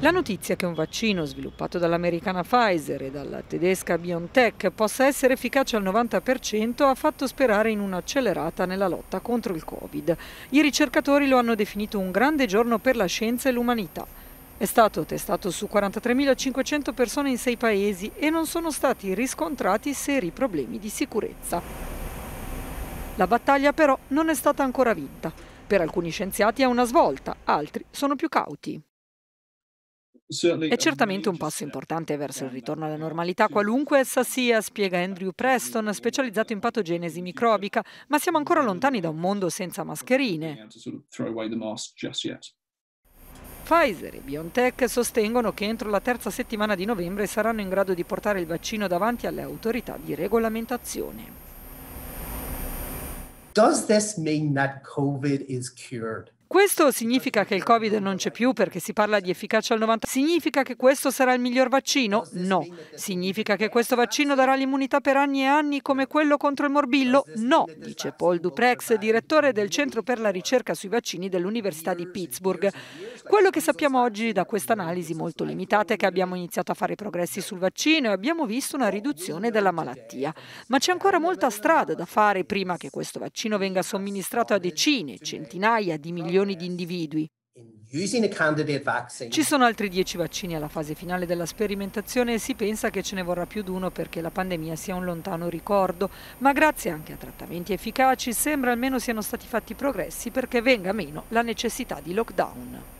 La notizia che un vaccino sviluppato dall'americana Pfizer e dalla tedesca BioNTech possa essere efficace al 90% ha fatto sperare in un'accelerata nella lotta contro il Covid. I ricercatori lo hanno definito un grande giorno per la scienza e l'umanità. È stato testato su 43.500 persone in sei paesi e non sono stati riscontrati seri problemi di sicurezza. La battaglia però non è stata ancora vinta. Per alcuni scienziati è una svolta, altri sono più cauti. È certamente un passo importante verso il ritorno alla normalità qualunque essa sia, spiega Andrew Preston, specializzato in patogenesi microbica, ma siamo ancora lontani da un mondo senza mascherine. Pfizer e BioNTech sostengono che entro la terza settimana di novembre saranno in grado di portare il vaccino davanti alle autorità di regolamentazione. Does this mean that COVID is cured? Questo significa che il Covid non c'è più perché si parla di efficacia al 90%. Significa che questo sarà il miglior vaccino? No. Significa che questo vaccino darà l'immunità per anni e anni come quello contro il morbillo? No, dice Paul Duprex, direttore del Centro per la ricerca sui vaccini dell'Università di Pittsburgh. Quello che sappiamo oggi da questa analisi molto limitata è che abbiamo iniziato a fare progressi sul vaccino e abbiamo visto una riduzione della malattia. Ma c'è ancora molta strada da fare prima che questo vaccino venga somministrato a decine, centinaia di milioni milioni di individui. Ci sono altri 10 vaccini alla fase finale della sperimentazione e si pensa che ce ne vorrà più di uno perché la pandemia sia un lontano ricordo, ma grazie anche a trattamenti efficaci sembra almeno siano stati fatti progressi perché venga meno la necessità di lockdown.